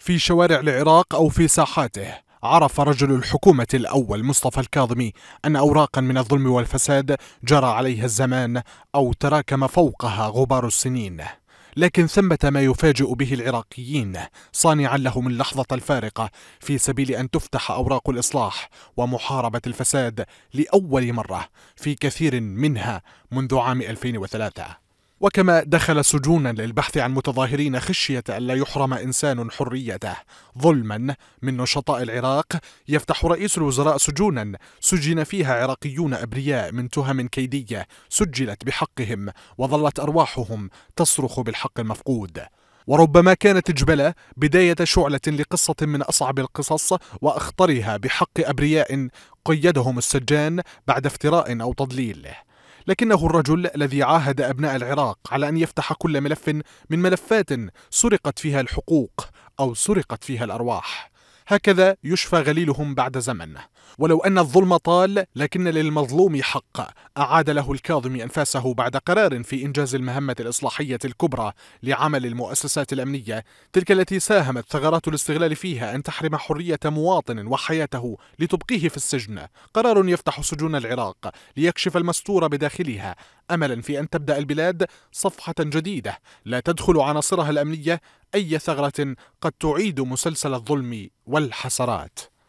في شوارع العراق أو في ساحاته عرف رجل الحكومة الأول مصطفى الكاظمي أن أوراقا من الظلم والفساد جرى عليها الزمان أو تراكم فوقها غبار السنين لكن ثمة ما يفاجئ به العراقيين صانعا لهم اللحظة الفارقة في سبيل أن تفتح أوراق الإصلاح ومحاربة الفساد لأول مرة في كثير منها منذ عام 2003 وكما دخل سجونا للبحث عن متظاهرين خشية ألا يحرم إنسان حريته ظلما من نشطاء العراق يفتح رئيس الوزراء سجونا سجن فيها عراقيون أبرياء من تهم كيدية سجلت بحقهم وظلت أرواحهم تصرخ بالحق المفقود وربما كانت جبلة بداية شعلة لقصة من أصعب القصص وأخطرها بحق أبرياء قيدهم السجان بعد افتراء أو تضليل لكنه الرجل الذي عاهد أبناء العراق على أن يفتح كل ملف من ملفات سرقت فيها الحقوق أو سرقت فيها الأرواح هكذا يشفى غليلهم بعد زمن ولو أن الظلم طال لكن للمظلوم حق أعاد له الكاظم أنفاسه بعد قرار في إنجاز المهمة الإصلاحية الكبرى لعمل المؤسسات الأمنية تلك التي ساهمت ثغرات الاستغلال فيها أن تحرم حرية مواطن وحياته لتبقيه في السجن قرار يفتح سجون العراق ليكشف المستور بداخلها املا في ان تبدا البلاد صفحه جديده لا تدخل عناصرها الامنيه اي ثغره قد تعيد مسلسل الظلم والحسرات